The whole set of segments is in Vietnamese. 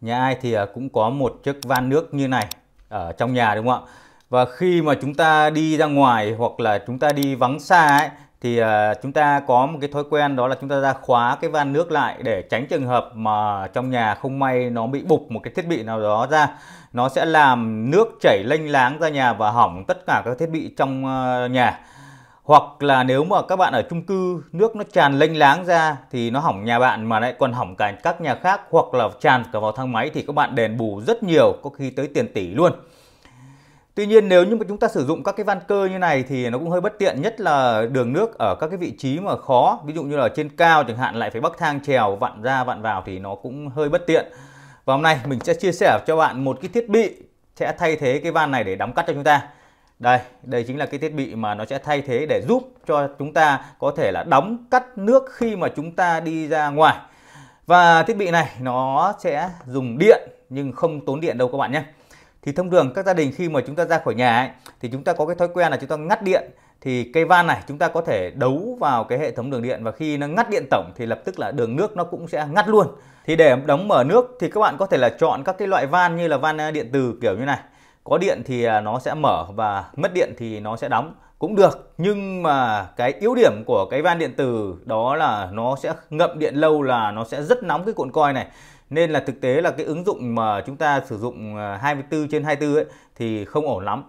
Nhà ai thì à, cũng có một chiếc van nước như này ở trong nhà đúng không ạ? Và khi mà chúng ta đi ra ngoài hoặc là chúng ta đi vắng xa ấy thì à, chúng ta có một cái thói quen đó là chúng ta ra khóa cái van nước lại để tránh trường hợp mà trong nhà không may nó bị bục một cái thiết bị nào đó ra nó sẽ làm nước chảy lênh láng ra nhà và hỏng tất cả các thiết bị trong à, nhà hoặc là nếu mà các bạn ở chung cư nước nó tràn lênh láng ra thì nó hỏng nhà bạn mà lại còn hỏng cả các nhà khác hoặc là tràn cả vào thang máy thì các bạn đền bù rất nhiều có khi tới tiền tỷ luôn Tuy nhiên nếu như mà chúng ta sử dụng các cái van cơ như này thì nó cũng hơi bất tiện nhất là đường nước ở các cái vị trí mà khó ví dụ như là trên cao chẳng hạn lại phải bắc thang trèo vặn ra vặn vào thì nó cũng hơi bất tiện và hôm nay mình sẽ chia sẻ cho bạn một cái thiết bị sẽ thay thế cái van này để đóng cắt cho chúng ta đây, đây chính là cái thiết bị mà nó sẽ thay thế để giúp cho chúng ta có thể là đóng cắt nước khi mà chúng ta đi ra ngoài. Và thiết bị này nó sẽ dùng điện nhưng không tốn điện đâu các bạn nhé. Thì thông thường các gia đình khi mà chúng ta ra khỏi nhà ấy, thì chúng ta có cái thói quen là chúng ta ngắt điện thì cây van này chúng ta có thể đấu vào cái hệ thống đường điện và khi nó ngắt điện tổng thì lập tức là đường nước nó cũng sẽ ngắt luôn. Thì để đóng mở nước thì các bạn có thể là chọn các cái loại van như là van à, điện từ kiểu như này có điện thì à, nó sẽ mở và mất điện thì nó sẽ đóng cũng được nhưng mà cái yếu điểm của cái van điện tử đó là nó sẽ ngậm điện lâu là nó sẽ rất nóng cái cuộn coi này nên là thực tế là cái ứng dụng mà chúng ta sử dụng 24 à, trên 24 ấy, thì không ổn lắm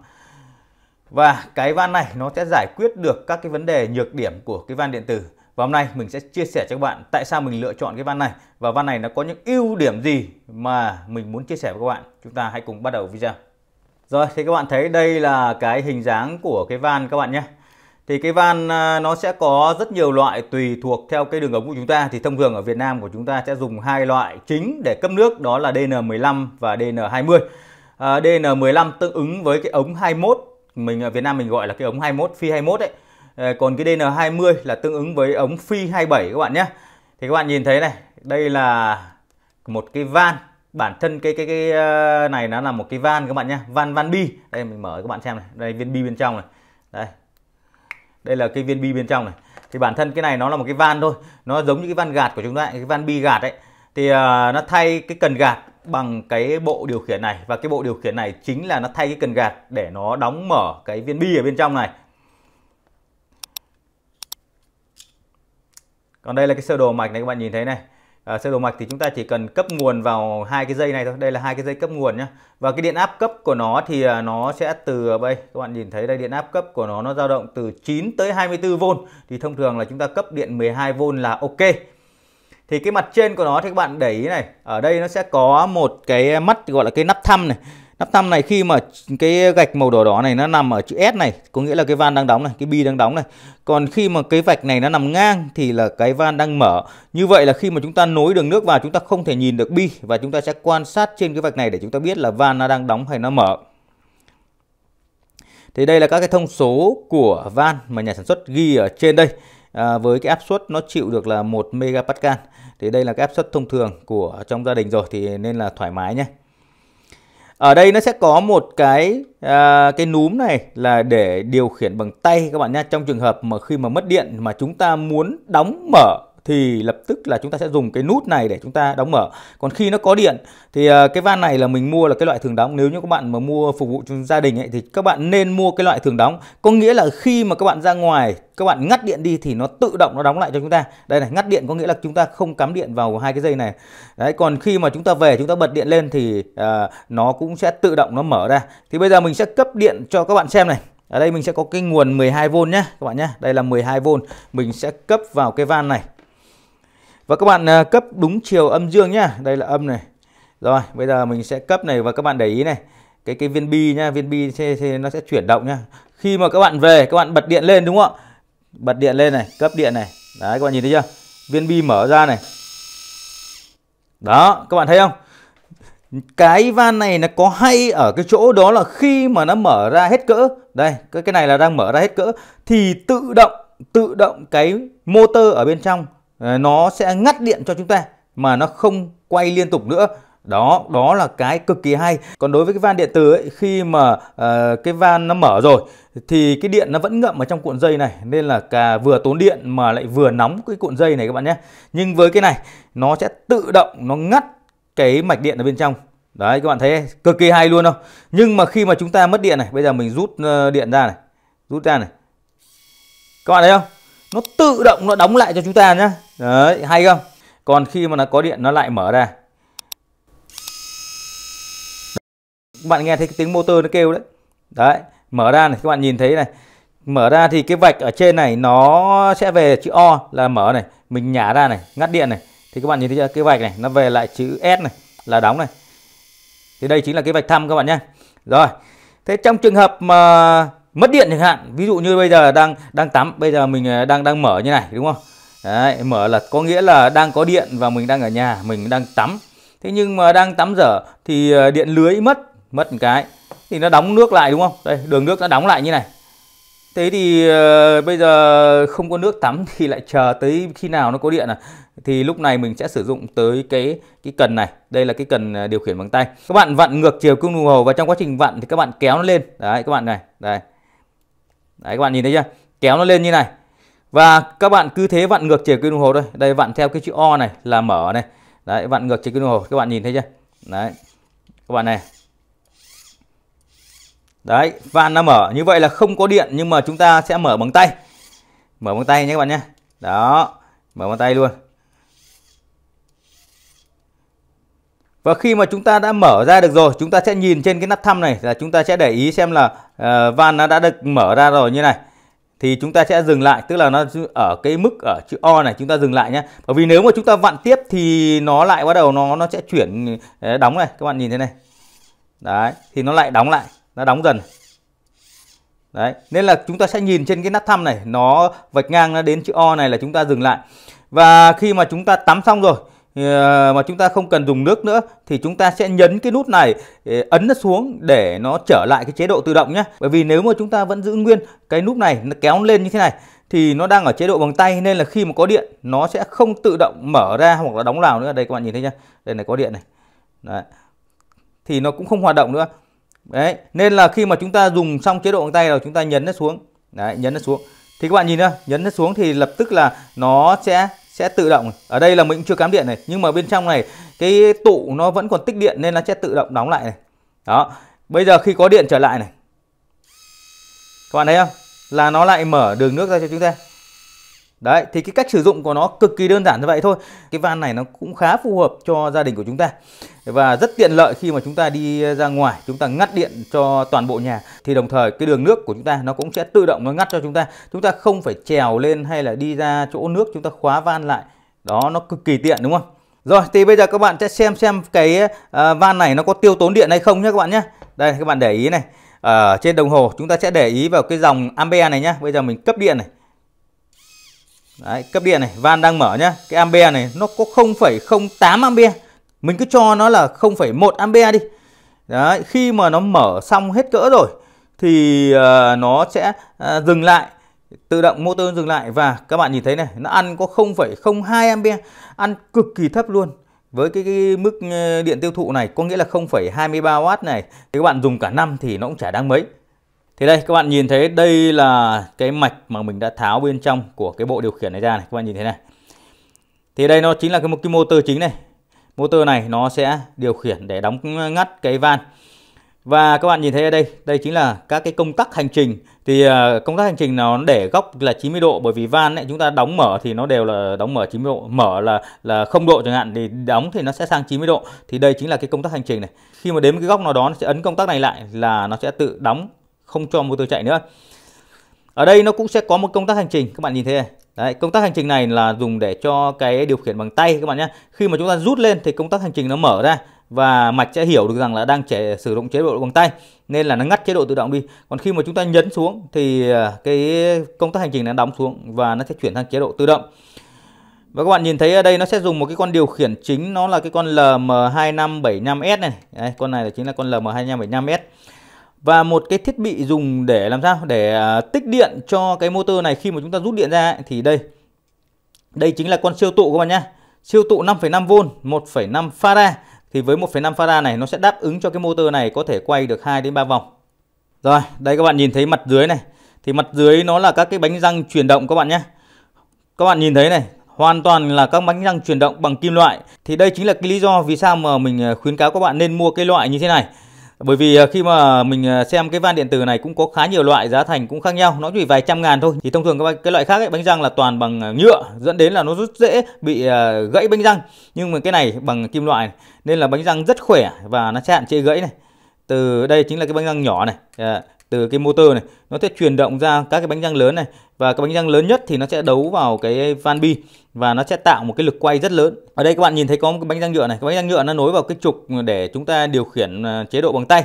và cái van này nó sẽ giải quyết được các cái vấn đề nhược điểm của cái van điện tử và hôm nay mình sẽ chia sẻ cho các bạn tại sao mình lựa chọn cái van này và van này nó có những ưu điểm gì mà mình muốn chia sẻ với các bạn chúng ta hãy cùng bắt đầu video rồi thì các bạn thấy đây là cái hình dáng của cái van các bạn nhé. Thì cái van à, nó sẽ có rất nhiều loại tùy thuộc theo cái đường ống của chúng ta. Thì thông thường ở Việt Nam của chúng ta sẽ dùng hai loại chính để cấp nước đó là DN15 và DN20. À, DN15 tương ứng với cái ống 21 mình ở Việt Nam mình gọi là cái ống 21 phi 21 đấy. À, còn cái DN20 là tương ứng với ống phi 27 các bạn nhé. Thì các bạn nhìn thấy này, đây là một cái van bản thân cái cái cái ờ, này nó là một cái van các bạn nhé van van bi đây mình mở các bạn xem này đây viên bi bên trong này đây đây là cái viên bi bên trong này thì bản thân cái này nó là một cái van thôi nó giống như cái van gạt của chúng ta cái van bi gạt ấy thì uh, nó thay cái cần gạt bằng cái bộ điều khiển này và cái bộ điều khiển này chính là nó thay cái cần gạt để nó đóng mở cái viên bi ở bên trong này còn đây là cái sơ đồ mạch này các bạn nhìn thấy này à, ờ, sơ đồ mạch thì chúng ta chỉ cần cấp nguồn vào hai cái dây này thôi đây là hai cái dây cấp nguồn nhá. và cái điện áp cấp của nó thì à, nó sẽ từ à, đây các bạn nhìn thấy đây điện áp cấp của nó nó dao động từ 9 tới 24V thì thông thường là chúng ta cấp điện 12V là ok thì cái mặt trên của nó thì các bạn để ý này ở đây nó sẽ có một cái mắt gọi là cái nắp thăm này Nắp tăm này khi mà cái gạch màu đỏ đỏ này nó nằm ở chữ S này, có nghĩa là cái van đang đóng này, cái bi đang đóng này. Còn khi mà cái vạch này nó nằm ngang thì là cái van đang mở. Như vậy là khi mà chúng ta nối đường nước vào chúng ta không thể nhìn được bi và chúng ta sẽ quan sát trên cái vạch này để chúng ta biết là van nó đang đóng hay nó mở. Thì đây là các cái thông số của van mà nhà sản xuất ghi ở trên đây. À, với cái áp suất nó chịu được là 1 MPa. Thì đây là cái áp suất thông thường của trong gia đình rồi thì nên là thoải mái nhé ở đây nó sẽ có một cái à, cái núm này là để điều khiển bằng tay các bạn nhé trong trường hợp mà khi mà mất điện mà chúng ta muốn đóng mở thì lập tức là chúng ta sẽ dùng cái nút này để chúng ta đóng mở còn khi nó có điện thì ờ, cái van này là mình mua là cái loại thường đóng nếu như các bạn mà mua phục vụ cho gia đình ấy, thì các bạn nên mua cái loại thường đóng có nghĩa là khi mà các bạn ra ngoài các bạn ngắt điện đi thì nó tự động nó đóng lại cho chúng ta đây này ngắt điện có nghĩa là chúng ta không cắm điện vào hai cái dây này đấy còn khi mà chúng ta về chúng ta bật điện lên thì uh, nó cũng sẽ tự động nó mở ra thì bây giờ mình sẽ cấp điện cho các bạn xem này ở đây mình sẽ có cái nguồn 12V nhé các bạn nhé đây là 12V mình sẽ cấp vào cái van này và các bạn à, cấp đúng chiều âm dương nhá. Đây là âm này. Rồi, bây giờ mình sẽ cấp này và các bạn để ý này. Cái cái viên bi nhá, viên bi thì, thì nó sẽ chuyển động nhá. Khi mà các bạn về, các bạn bật điện lên đúng không ạ? Bật điện lên này, cấp điện này. Đấy các bạn nhìn thấy chưa? Viên bi mở ra này. Đó, các bạn thấy không? Cái van này nó có hay ở cái chỗ đó là khi mà nó mở ra hết cỡ, đây, cái cái này là đang mở ra hết cỡ thì tự động tự động cái motor ở bên trong Ờ, nó sẽ ngắt điện cho chúng ta mà nó không quay liên tục nữa đó đó là cái cực kỳ hay còn đối với cái van điện tử ấy, khi mà uh, cái van nó mở rồi thì cái điện nó vẫn ngậm ở trong cuộn dây này nên là cả vừa tốn điện mà lại vừa nóng cái cuộn dây này các bạn nhé nhưng với cái này nó sẽ tự động nó ngắt cái mạch điện ở bên trong đấy các bạn thấy cực kỳ hay luôn không nhưng mà khi mà chúng ta mất điện này bây giờ mình rút ờ, điện ra này rút ra này các bạn thấy không nó tự động nó đóng lại cho chúng ta nhé đấy hay không còn khi mà nó có điện nó lại mở ra các bạn nghe thấy cái tiếng motor nó kêu đấy đấy mở ra này các bạn nhìn thấy này mở ra thì cái vạch ở trên này nó sẽ về chữ O là mở này mình nhả ra này ngắt điện này thì các bạn nhìn thấy cái vạch này nó về lại chữ S này là đóng này thì đây chính là cái vạch thăm các bạn nhé rồi thế trong trường hợp mà mất điện chẳng hạn ví dụ như bây giờ đang đang tắm bây giờ mình à, đang đang mở như này đúng không Đấy, mở là có nghĩa là đang có điện và mình đang ở nhà, mình đang tắm. Thế nhưng mà đang tắm dở thì ờ, điện lưới mất, mất một cái thì nó đóng nước lại đúng không? Đây, đường nước nó đóng lại như này. Thế thì uh, bây giờ không có nước tắm thì lại chờ tới khi nào nó có điện à? Thì lúc này mình sẽ sử dụng tới cái cái cần này. Đây là cái cần ờ, điều khiển bằng tay. Các bạn vặn ngược chiều cung đồng hồ và trong quá trình vặn thì các bạn kéo nó lên. Đấy các bạn này, đây. Đấy các bạn nhìn thấy chưa? Kéo nó lên như này và các bạn cứ thế vặn ngược chiều kim đồng hồ thôi đây vặn theo cái chữ o này là mở này đấy vặn ngược chiều kim đồng hồ các bạn nhìn thấy chưa đấy các bạn này đấy van nó mở như vậy là không có điện nhưng mà chúng ta sẽ mở bằng tay mở bằng tay nhé các bạn nhé đó mở bằng tay luôn Và khi mà chúng ta đã mở ra được rồi, chúng ta sẽ nhìn trên cái nắp thăm này là chúng ta sẽ để ý xem là uh, van nó đã được mở ra rồi như này thì chúng ta sẽ dừng lại tức là nó ở cái mức ở chữ O này chúng ta dừng lại nhé bởi vì nếu mà chúng ta vặn tiếp thì nó lại bắt đầu nó nó sẽ chuyển ờ, đóng này các bạn nhìn thế này đấy thì nó lại đóng lại nó đóng dần đấy nên là chúng ta sẽ nhìn trên cái nắp thăm này nó vạch ngang nó đến chữ O này là chúng ta dừng lại và khi mà chúng ta tắm xong rồi Ờ, mà chúng ta không cần dùng nước nữa thì chúng ta sẽ nhấn cái nút này ờ, ấn nó xuống để nó trở lại cái chế độ tự động nhé bởi vì nếu mà chúng ta vẫn giữ nguyên cái nút này nó kéo lên như thế này thì nó đang ở chế độ bằng tay nên là khi mà có điện nó sẽ không tự động mở ra hoặc là đóng vào nữa đây các bạn nhìn thấy nhá đây này có điện này Đấy. thì nó cũng không hoạt động nữa đấy nên là khi mà chúng ta dùng xong chế độ bằng tay rồi chúng ta nhấn nó xuống đấy nhấn nó xuống thì các bạn nhìn nhá nhấn nó xuống thì lập tức là nó sẽ sẽ tự động ở đây là mình chưa cắm điện này nhưng mà bên trong này cái tụ nó vẫn còn tích điện nên nó sẽ tự động đóng lại này đó bây giờ khi có điện trở lại này các bạn thấy không là nó lại mở đường nước ra cho chúng ta Đấy, thì cái cách sử dụng của nó cực kỳ đơn giản như vậy thôi. Cái van này nó cũng khá phù hợp cho gia đình của chúng ta. Và rất tiện lợi khi mà chúng ta đi ra ngoài, chúng ta ngắt điện cho toàn bộ nhà thì đồng thời cái đường nước của chúng ta nó cũng sẽ tự động nó ngắt cho chúng ta. Chúng ta không phải trèo lên hay là đi ra chỗ nước chúng ta khóa van lại. Đó nó cực kỳ tiện đúng không? Rồi thì bây giờ các bạn sẽ xem xem cái ờ, van này nó có tiêu tốn điện hay không nhé các bạn nhé. Đây các bạn để ý này. Ở trên đồng hồ chúng ta sẽ để ý vào cái dòng ampere này nhé. Bây giờ mình cấp điện này Đấy, cấp điện này, van đang mở nhá. Cái ampe này nó có 0,08 ampe. Mình cứ cho nó là 0,1 ampe đi. Đấy, khi mà nó mở xong hết cỡ rồi thì uh, nó sẽ uh, dừng lại tự động motor dừng lại và các bạn nhìn thấy này nó ăn có 0,02 ampe ăn cực kỳ thấp luôn với cái, cái mức ờ, điện tiêu thụ này có nghĩa là 0,23W này thì các bạn dùng cả năm thì nó cũng chả đáng mấy thì đây các bạn nhìn thấy đây là cái mạch mà mình đã tháo bên trong của cái bộ điều khiển này ra này các bạn nhìn thấy này. Thì đây nó chính là cái một cái motor chính này. Motor này nó sẽ điều khiển để đóng ngắt cái van. Và các bạn nhìn thấy ở đây, đây chính là các cái công tắc hành trình. Thì à, công tắc hành trình nó để góc là 90 độ bởi vì van ấy, chúng ta đóng mở thì nó đều là đóng mở 90 độ, mở là là không độ chẳng hạn thì đóng thì nó sẽ sang 90 độ. Thì đây chính là cái công tắc hành trình này. Khi mà đến cái góc nào đó nó sẽ ấn công tắc này lại là nó sẽ tự đóng không cho motor chạy nữa ở đây nó cũng sẽ có một công tác hành trình các bạn nhìn thấy. Đấy, công tác hành trình này là dùng để cho cái điều khiển bằng tay các bạn nhé khi mà chúng ta rút lên thì công tác hành trình nó mở ra và mạch sẽ hiểu được rằng là đang trẻ sử dụng chế độ bằng tay nên là nó ngắt chế độ tự động đi còn khi mà chúng ta nhấn xuống thì à, cái công tác hành trình nó đóng xuống và nó sẽ chuyển sang chế độ tự động và các bạn nhìn thấy ở đây nó sẽ dùng một cái con điều khiển chính nó là cái con LM2575S này Đấy, con này là chính là con LM2575S và một cái thiết bị dùng để làm sao để à, tích điện cho cái motor này khi mà chúng ta rút điện ra thì đây đây chính là con siêu tụ các bạn nhé siêu tụ 5,5V 1,5 fara thì với 1,5 fara này nó sẽ đáp ứng cho cái motor này có thể quay được 2 đến 3 vòng rồi đây các bạn nhìn thấy mặt dưới này thì mặt dưới nó là các cái bánh răng chuyển động các bạn nhé các bạn nhìn thấy này hoàn toàn là các bánh răng chuyển động bằng kim loại thì đây chính là cái lý do vì sao mà mình à, khuyến cáo các bạn nên mua cái loại như thế này bởi vì à, khi mà mình à, xem cái van điện tử này cũng có khá nhiều loại giá thành cũng khác nhau nó chỉ vài trăm ngàn thôi thì thông thường các cái loại khác ấy, bánh răng là toàn bằng à, nhựa dẫn đến là nó rất dễ bị gãy bánh răng nhưng mà cái này bằng kim loại này. nên là bánh răng rất khỏe và nó sẽ hạn chế gãy này từ đây chính là cái bánh răng nhỏ này từ cái motor này nó sẽ chuyển động ra các cái bánh răng lớn này và cái bánh răng lớn nhất thì nó sẽ đấu vào cái van bi và nó sẽ tạo một cái lực quay rất lớn ở đây các bạn nhìn thấy có một cái bánh răng nhựa này cái bánh răng nhựa nó nối vào cái trục để chúng ta điều khiển à, chế độ bằng tay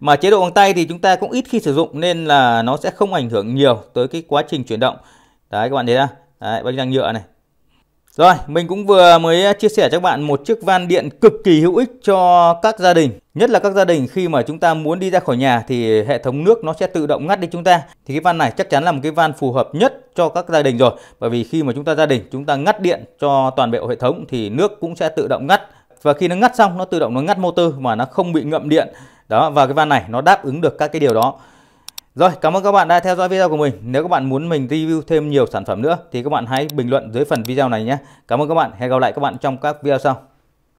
mà chế độ bằng tay thì chúng ta cũng ít khi sử dụng nên là nó sẽ không ảnh hưởng nhiều tới cái quá trình chuyển động đấy các bạn thấy ra bánh răng nhựa này rồi, mình cũng vừa mới chia sẻ cho các bạn một chiếc van điện cực kỳ hữu ích cho các gia đình. Nhất là các gia đình khi mà chúng ta muốn đi ra khỏi nhà thì hệ thống nước nó sẽ tự động ngắt đi chúng ta. Thì cái van này chắc chắn là một cái van phù hợp nhất cho các gia đình rồi. Bởi vì khi mà chúng ta gia đình chúng ta ngắt điện cho toàn bộ hệ thống thì nước cũng sẽ tự động ngắt. Và khi nó ngắt xong nó tự động nó ngắt motor mà nó không bị ngậm điện. Đó và cái van này nó đáp ứng được các cái điều đó. Rồi, cảm ơn các bạn đã theo dõi video của mình. Nếu các bạn muốn mình review thêm nhiều sản phẩm nữa thì các bạn hãy bình luận dưới phần video này nhé. Cảm ơn các bạn. Hẹn gặp lại các bạn trong các video sau.